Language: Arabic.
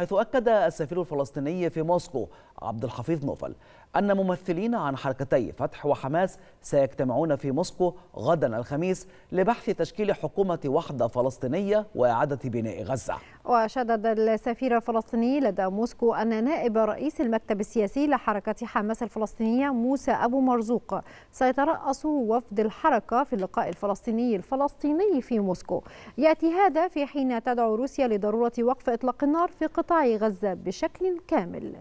حيث أكد السفير الفلسطيني في موسكو عبد الحفيظ نوفل أن ممثلين عن حركتي فتح وحماس سيجتمعون في موسكو غدا الخميس لبحث تشكيل حكومة وحدة فلسطينية وإعادة بناء غزة وشدد السفير الفلسطيني لدى موسكو أن نائب رئيس المكتب السياسي لحركة حماس الفلسطينية موسى أبو مرزوق سيترأس وفد الحركة في اللقاء الفلسطيني الفلسطيني في موسكو يأتي هذا في حين تدعو روسيا لضرورة وقف إطلاق النار في قطاع غزة بشكل كامل